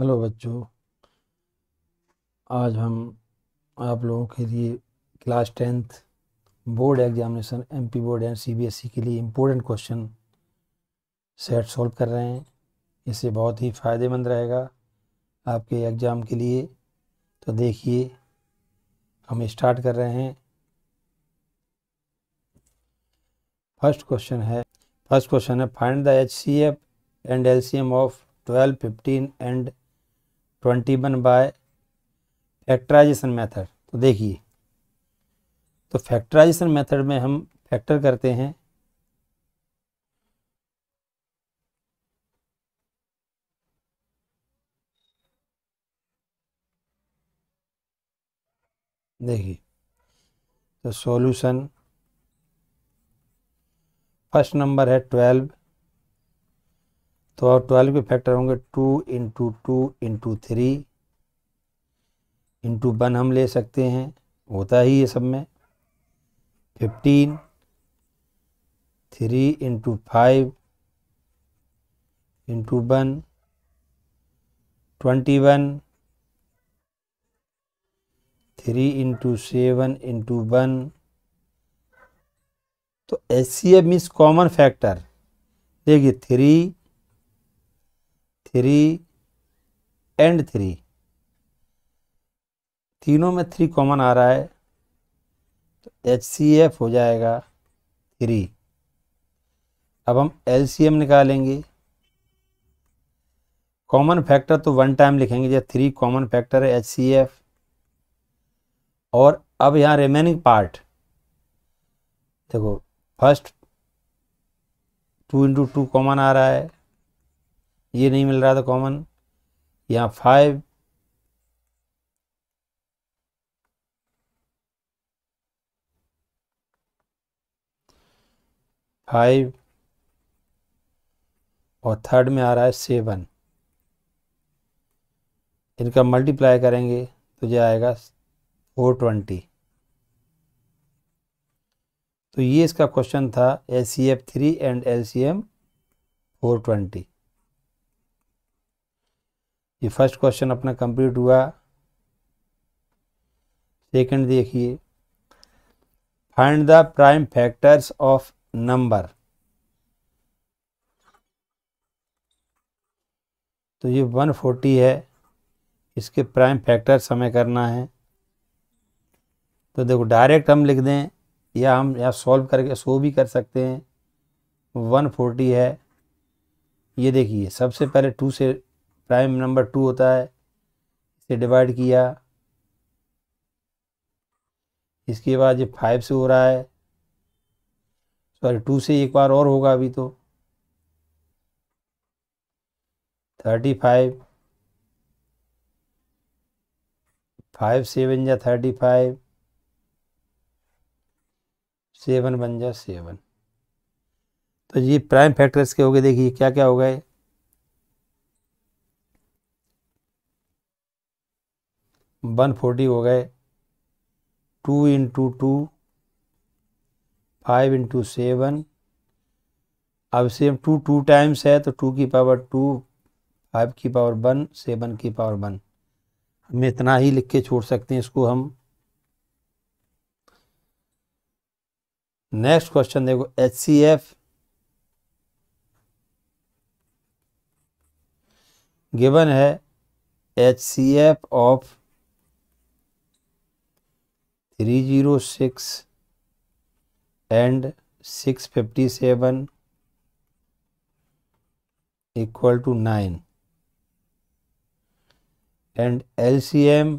Hello बच्चों आज हम आप लोगों के लिए class tenth board examination MP board and CBSE e के लिए इम्पोर्टेंट क्वेश्चन सेट सॉल्व कर रहे हैं इससे बहुत ही फ़ायदेमंद रहेगा आपके एग्ज़ाम के लिए तो देखिए हम स्टार्ट कर रहे हैं फर्स्ट क्वेश्चन है फर्स्ट क्वेश्चन है find the H C F and L C M of twelve fifteen and twenty one by factorization method तो देखिए तो फैक्टराइजेशन मेथड में हम फैक्टर करते हैं देखिए तो सॉल्यूशन फर्स्ट नंबर है ट्वेल्व तो और ट्वेल्व के फैक्टर होंगे two into two into three into one हम ले सकते हैं होता ही ये सब में fifteen three into five into one twenty one three into seven into one तो S C M is common factor देखिए थ्री थ्री एंड थ्री तीनों में थ्री कॉमन आ रहा है तो एच सी एफ हो जाएगा थ्री अब हम एल सी एम निकालेंगे कॉमन फैक्टर तो वन टाइम लिखेंगे जब थ्री कॉमन फैक्टर है एच सी एफ और अब यहाँ रिमेनिंग पार्ट देखो first two into two common आ रहा है ये नहीं मिल रहा था कॉमन यहाँ फाइव फाइव और थर्ड में आ रहा है सेवन इनका मल्टीप्लाई करेंगे तो ये आएगा फोर ट्वेंटी तो ये इसका क्वेश्चन था L C F three and L C M four twenty ये फर्स्ट क्वेश्चन अपना कंप्लीट हुआ सेकंड देखिए find the prime factors of number तो ये 140 है इसके प्राइम फैक्टर्स हमें करना है तो देखो डायरेक्ट हम लिख दें या हम या सॉल्व करके सो भी कर सकते हैं 140 है ये देखिए सबसे पहले टू से प्राइम नंबर टू होता है इसे डिवाइड किया इसके बाद ये फाइव से हो रहा है सॉरी टू से एक बार और होगा अभी तो थर्टी फाइव फाइव सेवन या थर्टी फाइव सेवन बन जा सेवन तो ये प्राइम फैक्टर्स के हो गए देखिए क्या क्या हो गए वन फोर्टी हो गए two into two five into seven अब सेम टू टू टाइम्स है तो टू की पावर टू फाइव की पावर वन सेवन की पावर वन हम इतना ही लिख के छोड़ सकते हैं इसको हम नेक्स्ट क्वेश्चन देखो एच सी एफ गिवन है H C F of three zero six and six fifty seven equal to nine and L C M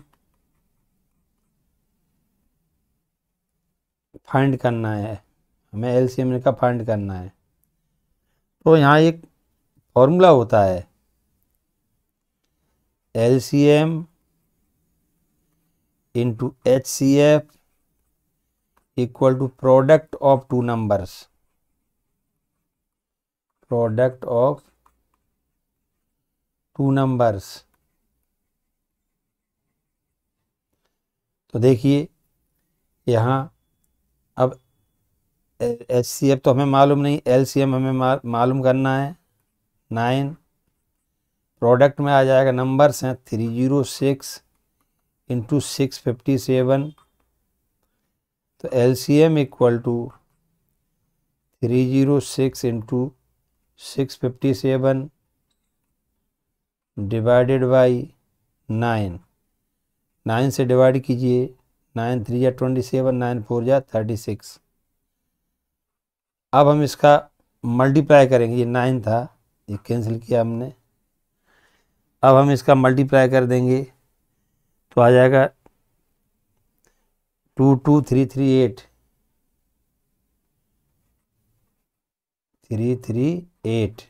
find करना है हमें एल सी एम का फाइंड करना है तो यहाँ एक फॉर्मूला होता है L C M H C F equal to product of two numbers product of two numbers तो देखिए यहाँ अब एच सी एफ तो हमें मालूम नहीं एल सी एम हमें मालूम करना है नाइन प्रोडक्ट में आ जाएगा नंबर्स हैं three zero six into six fifty seven तो L C M equal to three zero six into six fifty seven divided by nine nine से डिवाइड कीजिए नाइन थ्री या ट्वेंटी सेवन नाइन फोर या thirty six अब हम इसका multiply करेंगे ये नाइन था ये कैंसिल किया हमने अब हम इसका मल्टीप्लाई कर देंगे तो आ जाएगा two two three three eight three three eight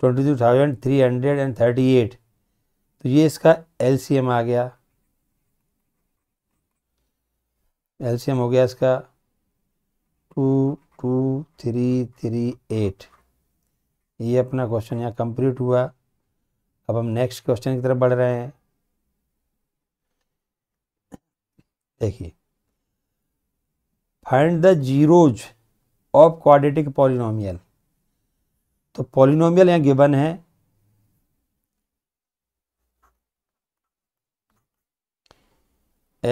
twenty two thousand three hundred and thirty eight तो ये इसका एलसीएम आ गया एलसीएम हो गया इसका two two three three eight ये अपना क्वेश्चन यहाँ कंप्लीट हुआ अब हम नेक्स्ट क्वेश्चन की तरफ बढ़ रहे हैं देखिए find the zeros of quadratic polynomial तो पॉलिनोमियल यहां गिवन है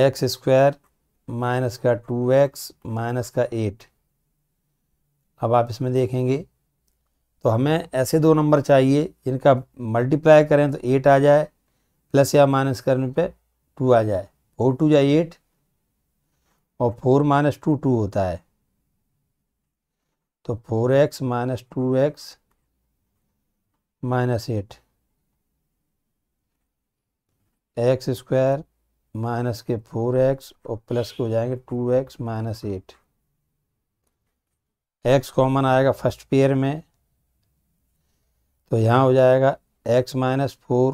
एक्स स्क्वायर माइनस का टू एक्स माइनस का एट अब आप इसमें देखेंगे तो हमें ऐसे दो नंबर चाहिए जिनका मल्टीप्लाई करें तो एट आ जाए प्लस या माइनस करने पे टू आ जाए फोर टू या एट और फोर माइनस टू टू होता है तो four x minus two x minus eight x square minus के फोर एक्स और प्लस के हो जाएंगे two x minus eight x common आएगा फर्स्ट पेयर में तो यहाँ हो जाएगा x minus four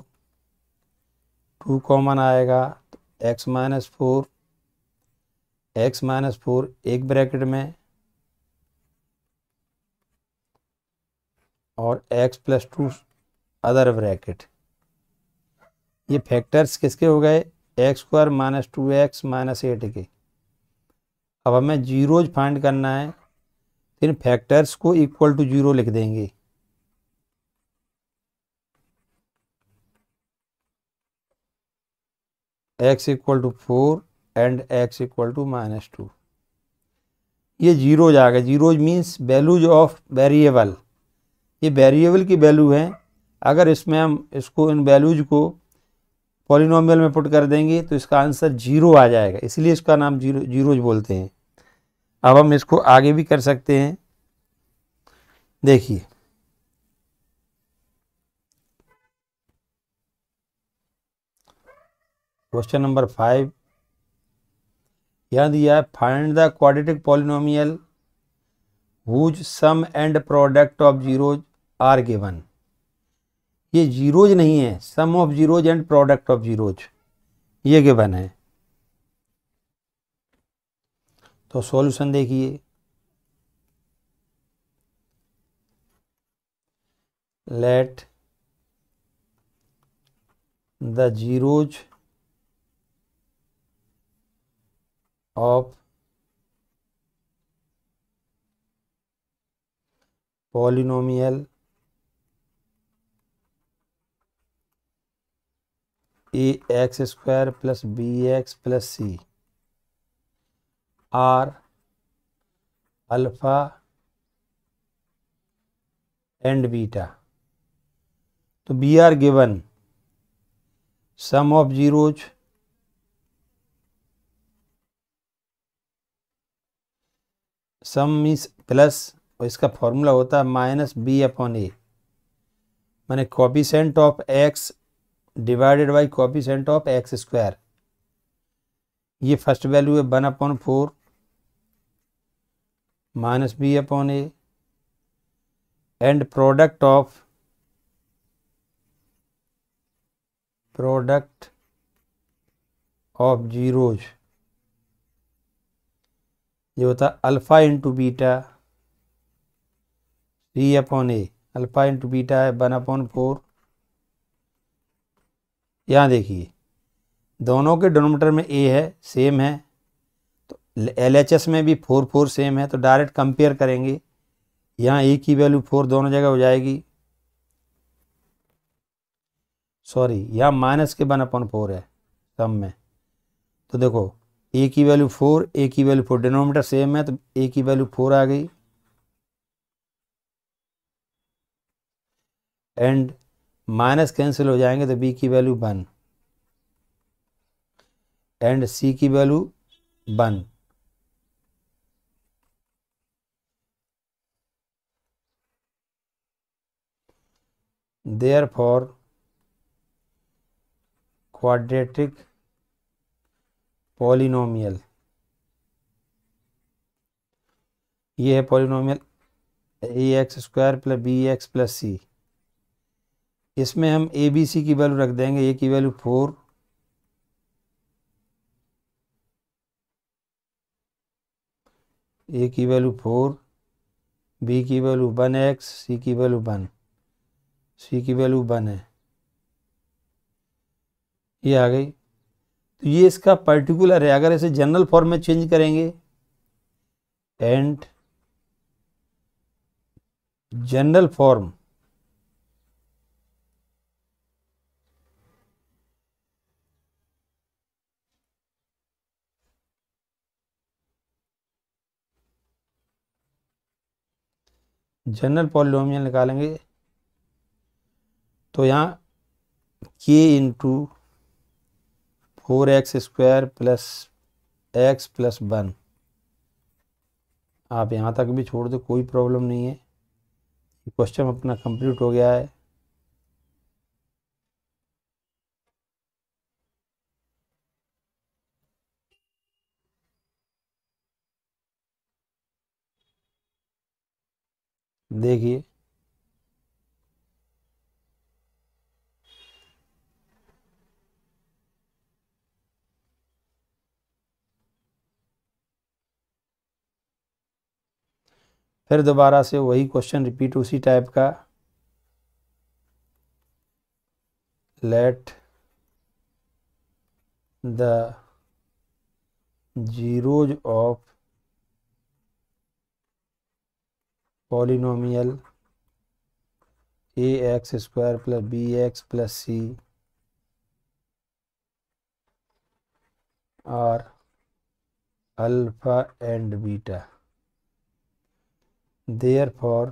two common आएगा तो x minus four x minus four एक ब्रैकेट में और x plus two other bracket ये फैक्टर्स किसके हो गए x square minus two x minus eight के अब हमें जीरोज फाइंड करना है तो इन फैक्टर्स को इक्वल टू जीरो लिख देंगे x equal to four and x equal to minus two ये जीरोज जाएगा zero zeros means values of variable ये वेरिएबल की वैल्यू हैं अगर इसमें हम इसको इन वैल्यूज को पॉलिनोमियल में पुट कर देंगे तो इसका आंसर जीरो आ जाएगा इसलिए इसका नाम जीरो जीरोज बोलते हैं अब हम इसको आगे भी कर सकते हैं देखिए क्वेश्चन नंबर फाइव यहाँ दिया है find the quadratic polynomial whose sum and product of zeros are given ये जीरोज नहीं है sum of zeros and product of zeros ये गिवन है तो सॉल्यूशन देखिए let the zeros of polynomial a x square plus b x plus c are alpha and beta तो b are given sum of zeros sum means plus और इसका formula होता है minus b upon a मैंने coefficient of x divided by coefficient of x square ये first value है one upon four minus b upon a and product of product of zeros ये होता alpha into beta d upon a alpha into beta है one upon four यहाँ देखिए दोनों के डोनोमीटर में ए है सेम है तो एल एच एस में भी फोर फोर सेम है तो डायरेक्ट कंपेयर करेंगे यहाँ ए की वैल्यू फोर दोनों जगह हो जाएगी सॉरी यहाँ माइनस के वन अपॉन फोर है सम में तो देखो ए की वैल्यू फोर ए की वैल्यू फोर डिनोमीटर सेम है तो ए की वैल्यू फोर आ गई एंड माइनस कैंसिल हो जाएंगे तो बी की वैल्यू वन एंड सी की value one therefore quadratic polynomial ये है polynomial a x square plus b x plus c इसमें हम ए बी सी की वैल्यू रख देंगे ये की वैल्यू फोर ए की वैल्यू फोर बी की वैल्यू वन एक्स सी की वैल्यू वन सी की वैल्यू वन है ये आ गई तो ये इसका पर्टिकुलर है अगर इसे जनरल फॉर्म में चेंज करेंगे and general form general polynomial निकालेंगे तो यहाँ k into four x square plus x plus one आप यहाँ तक भी छोड़ दो कोई प्रॉब्लम नहीं है क्वेश्चन अपना कंप्लीट हो गया है देखिए फिर दोबारा से वही क्वेश्चन रिपीट उसी टाइप का let the zeros of polynomial a x square plus b x plus c are alpha and beta therefore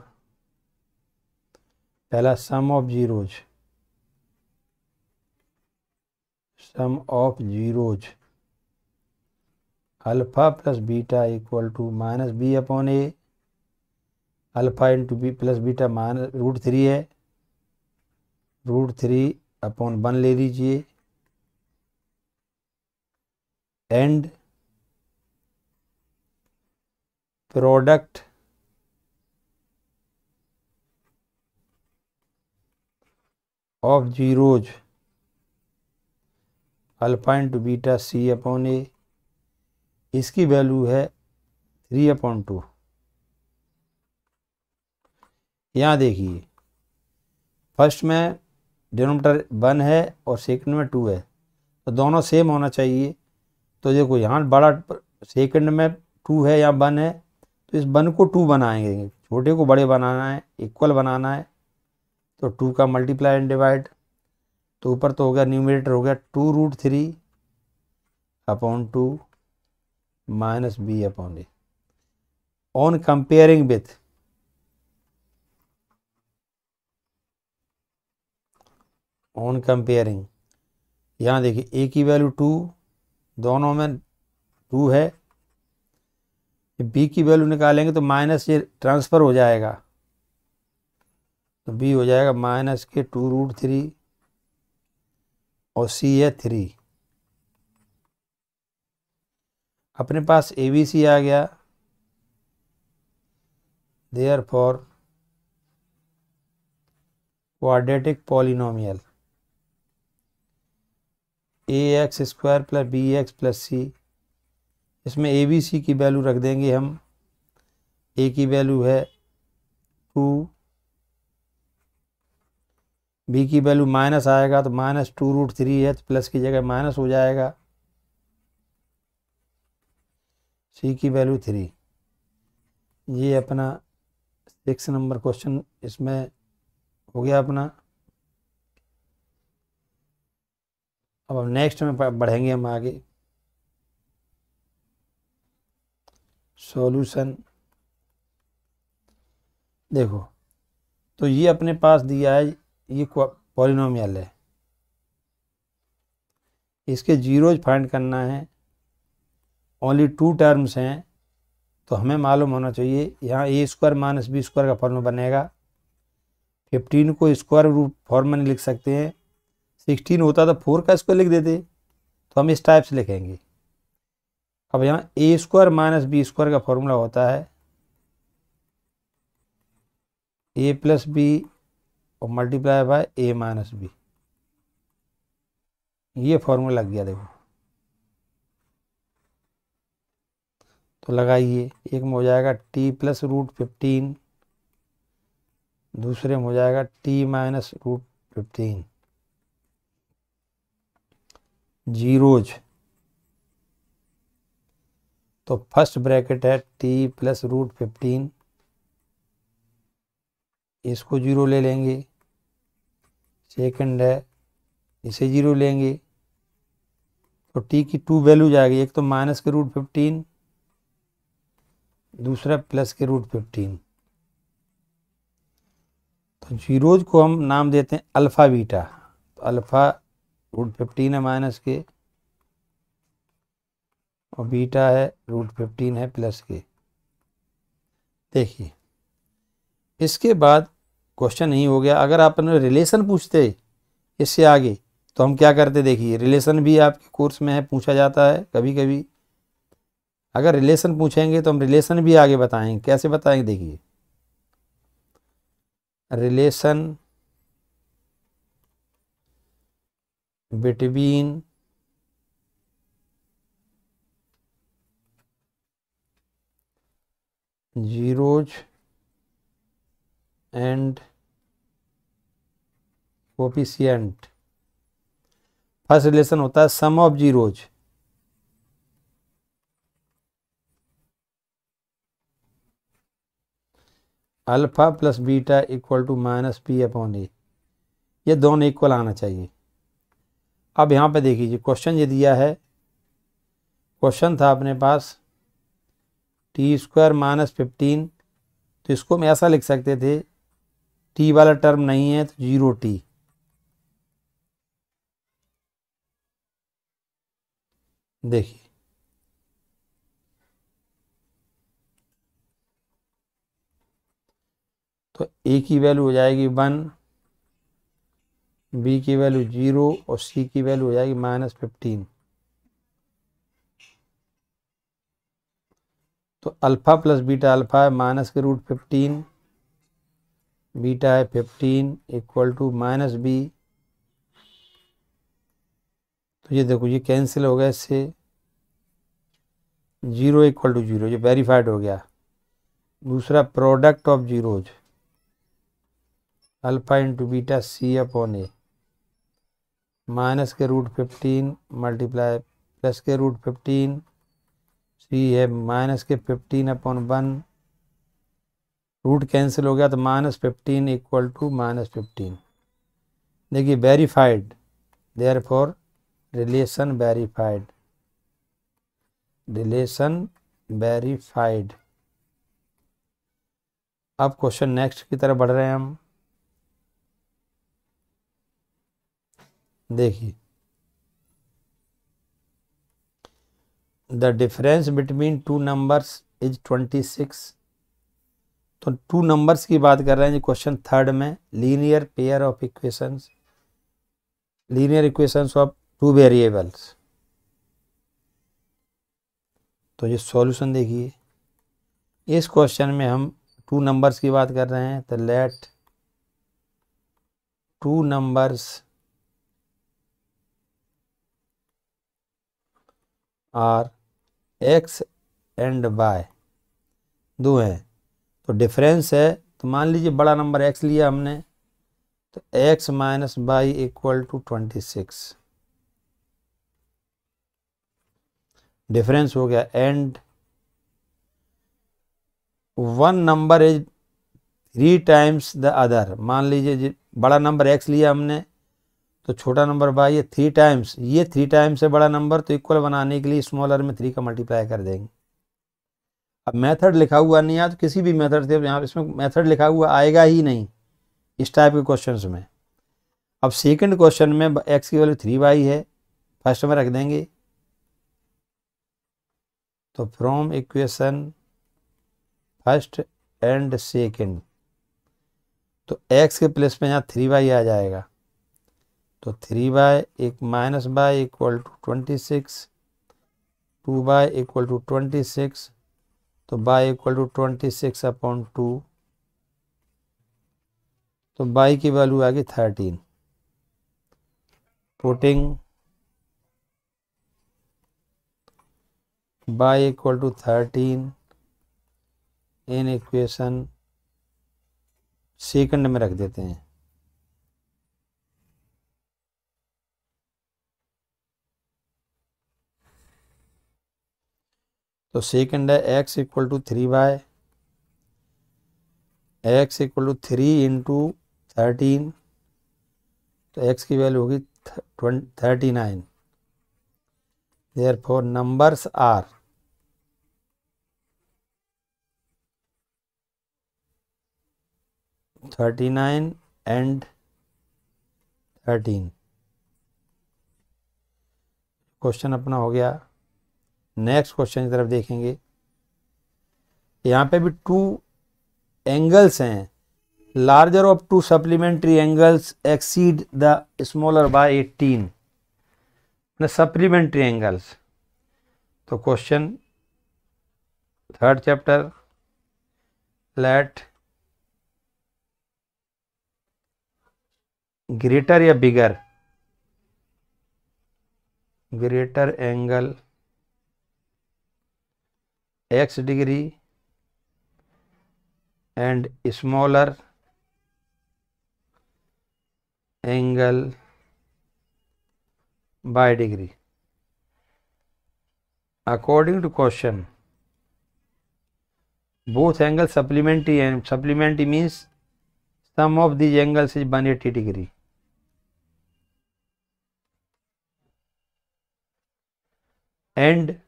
पहला sum of zeros sum of zeros alpha plus beta equal to minus b upon a alpha into b plus beta minus root three है root three upon one ले लीजिए and product of zeros alpha into beta C upon a इसकी value है three upon to यहाँ देखिए first में denominator one है और सेकंड में टू है तो दोनों सेम होना चाहिए तो देखो यहाँ बड़ा सेकंड में टू है या वन है तो इस वन को टू बनाएंगे छोटे को बड़े बनाना है इक्वल बनाना है तो टू का मल्टीप्लाई एंड डिवाइड तो ऊपर तो हो गया न्यूमिनेटर हो गया two root three upon two minus b upon a on comparing with on comparing यहाँ देखिए ए की वैल्यू टू दोनों में टू है बी की वैल्यू निकालेंगे तो माइनस ये ट्रांसफ़र हो जाएगा तो बी हो जाएगा माइनस के टू रूट थ्री और सी है थ्री अपने पास ए बी सी आ गया therefore quadratic polynomial a x square plus b x plus c इसमें ए बी सी की वैल्यू रख देंगे हम ए की वैल्यू है टू बी की वैल्यू माइनस आएगा तो माइनस टू रूट थ्री है तो प्लस की जगह माइनस हो जाएगा सी की वैल्यू थ्री ये अपना सिक्स नंबर क्वेश्चन इसमें हो गया अपना अब हम नेक्स्ट में बढ़ेंगे हम आगे सॉल्यूशन देखो तो ये अपने पास दिया है ये पॉलिनोमियल है इसके जीरोज फाइंड करना है ओनली टू टर्म्स हैं तो हमें मालूम होना चाहिए यहाँ a square minus b square का फॉर्मूला बनेगा फिफ्टीन को स्क्वायर रूट फॉर्म में लिख सकते हैं सिक्सटीन होता तो फोर का स्क्वायर लिख देते तो हम इस टाइप से लिखेंगे अब यहाँ a square minus b square का फॉर्मूला होता है ए प्लस बी और multiply by a minus b ये फॉर्मूला लग गया देखो तो लगाइए एक में हो जाएगा टी प्लस रूट फिफ्टीन दूसरे में हो जाएगा t minus root fifteen zeros तो फर्स्ट ब्रैकेट है टी प्लस रूट फिफ्टीन इसको जीरो ले लेंगे सेकंड है इसे जीरो लेंगे तो टी की टू वैल्यू जाएगी एक तो माइनस के रूट फिफ्टीन दूसरा प्लस के रूट फिफ्टीन तो जीरोज को हम नाम देते हैं अल्फ़ा बीटा तो अल्फ़ा रूट फिफ्टीन है माइनस के और बीटा है रूट फिफ्टीन है प्लस के देखिए इसके बाद क्वेश्चन नहीं हो गया अगर आप रिलेशन पूछते इससे आगे तो हम क्या करते देखिए रिलेशन भी आपके कोर्स में है पूछा जाता है कभी कभी अगर रिलेशन पूछेंगे तो हम रिलेशन भी आगे बताएंगे कैसे बताएंगे देखिए relation between zeros and coefficient first relation होता है sum of zeros alpha plus beta equal to minus p upon a ये दोनों इक्वल आना चाहिए अब यहाँ पे देखिए क्वेश्चन ये दिया है क्वेश्चन था अपने पास टी स्क्वायर माइनस फिफ्टीन तो इसको हम ऐसा लिख सकते थे टी वाला टर्म नहीं है तो जीरो टी देखिए तो ए की वैल्यू हो जाएगी वन बी की वैल्यू जीरो और सी की वैल्यू हो जाएगी माइनस फिफ्टीन तो अल्फ़ा प्लस बीटा अल्फ़ा है माइनस के रूट फिफ्टीन बीटा है fifteen equal to minus B तो ये देखो ये कैंसिल हो गया इससे जीरो इक्वल टू जीरो ये वेरीफाइड हो गया दूसरा product of zeros alpha into beta C upon A minus के रूट फिफ्टीन मल्टीप्लाई प्लस के रूट फिफ्टीन सी है माइनस के fifteen upon one root cancel हो गया तो minus fifteen equal to minus fifteen देखिए verified therefore relation verified relation verified अब question next की तरफ बढ़ रहे हैं हम देखिए the difference between two numbers is twenty six तो टू नंबर्स की बात कर रहे हैं जी क्वेश्चन थर्ड में linear pair of equations linear equations of two variables तो ये सॉल्यूशन देखिए इस क्वेश्चन में हम टू नंबर्स की बात कर रहे हैं तो let two numbers are x and y दो हैं तो डिफरेंस है तो मान लीजिए बड़ा नंबर एक्स लिया हमने तो x minus y equal to twenty six difference हो गया and one number is three times the other मान लीजिए बड़ा नंबर एक्स लिया हमने तो छोटा नंबर बाई ये थ्री टाइम्स ये थ्री टाइम्स है बड़ा नंबर तो इक्वल बनाने के लिए स्मॉलर में थ्री का मल्टीप्लाई कर देंगे अब मेथड लिखा हुआ नहीं आया तो किसी भी मेथड से यहाँ इसमें मेथड लिखा हुआ आएगा ही नहीं इस टाइप के क्वेश्चन में अब सेकंड क्वेश्चन में एक्स की वैल्यू थ्री बाई है फर्स्ट में रख देंगे तो from equation first and second तो एक्स के प्लेस में यहाँ थ्री बाई आ जाएगा तो थ्री बाय एक minus y equal to twenty six two y equal to twenty six तो y equal to twenty six upon two तो बाई की वैल्यू आ गई thirteen putting y equal to thirteen in equation second में रख देते हैं तो सेकंड है x equal to three y x equal to three into thirteen तो एक्स की वैल्यू होगी thirty nine therefore numbers are thirty nine and thirteen question अपना हो गया नेक्स्ट क्वेश्चन की तरफ देखेंगे यहाँ पे भी टू एंगल्स हैं larger of two supplementary angles exceed the smaller by eighteen supplementary angles तो question third chapter let greater या bigger greater angle x degree and smaller angle by degree. According to question, both angles supplementary and supplementary means sum of these angles is 180 degree. And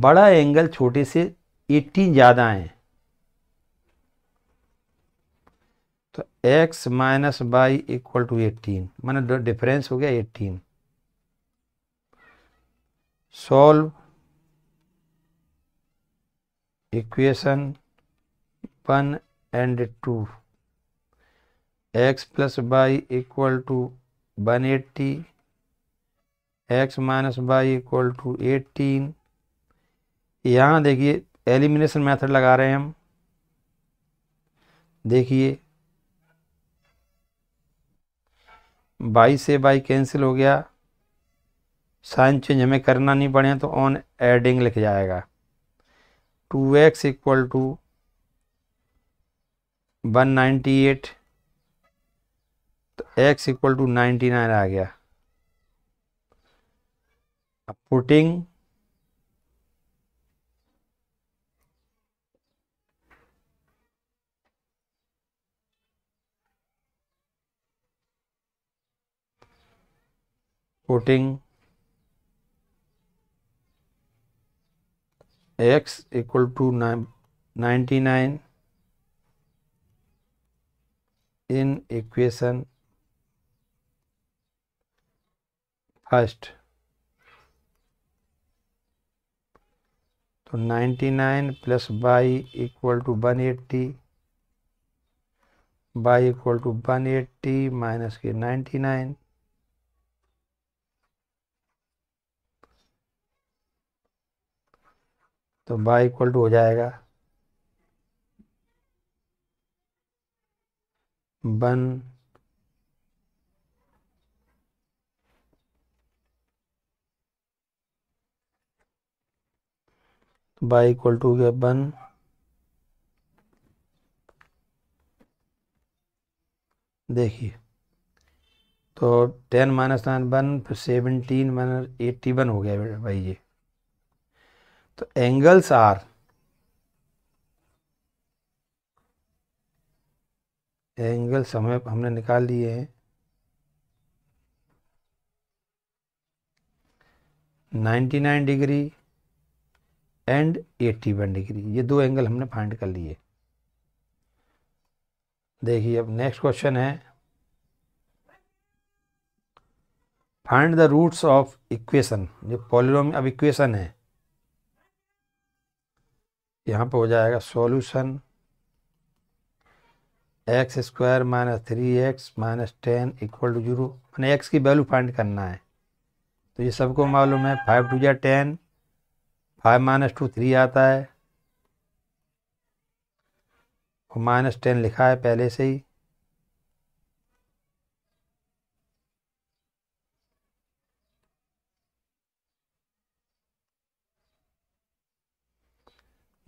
बड़ा angle छोटे से 18 ज़्यादा है तो x minus y equal to eighteen मैंने difference हो गया 18 solve equation one and two x plus y equal to one eighty x minus y equal to eighteen यहाँ देखिए एलिमिनेशन मेथड लगा रहे हैं हम देखिए बाई से बाई कैंसिल हो गया साइन चेंज हमें करना नहीं पड़े तो ऑन एडिंग लिख जाएगा two x equal to one ninety eight तो x equal to ninety nine आ गया putting putting x equal to 99 in equation first तो 99 plus y equal to 180 y equal to 180 minus के 99 तो बाई इक्वल टू हो जाएगा one तो y equal to हो गया वन देखिए तो टेन माइनस नाइन वन फिर सेवनटीन माइनस एट्टी वन हो गया भाई ये तो एंगल्स आर एंगल्स हमें हमने निकाल लिए हैं ninety nine degree and eighty one degree ये दो एंगल हमने फाइंड कर लिए देखिए अब नेक्स्ट क्वेश्चन है find the roots of equation जो पॉलिनोम अब इक्वेशन है यहाँ पे हो जाएगा solution x square minus three x minus ten equal to zero मैंने एक्स की वैल्यू फाइंड करना है तो ये सबको मालूम है फाइव टू या ten five minus two three आता है और माइनस टेन लिखा है पहले से ही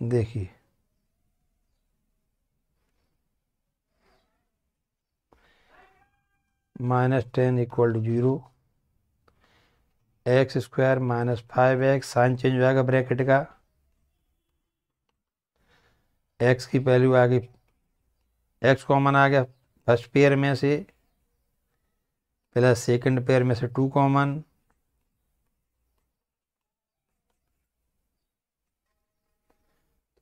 देखिए minus ten equal to zero x square minus five x sign change हो जाएगा ब्रैकेट का एक्स की वैल्यू आ गई एक्स कॉमन आ गया फर्स्ट पेयर में से प्लस सेकंड पेयर में से two common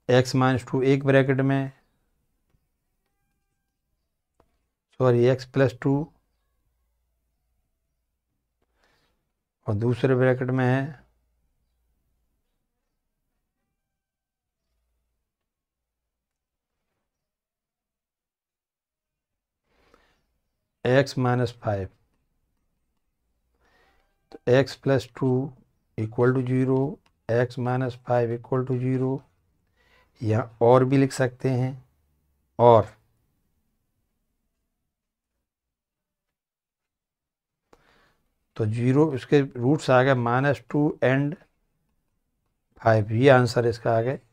x minus two एक ब्रैकेट में सॉरी एक्स प्लस टू और दूसरे ब्रैकेट में है एक्स माइनस फाइव तो x plus two equal to zero x minus five equal to zero या और भी लिख सकते हैं और तो जीरो इसके रूट्स आ गए माइनस टू एंड फाइव ये आंसर इसका आ गया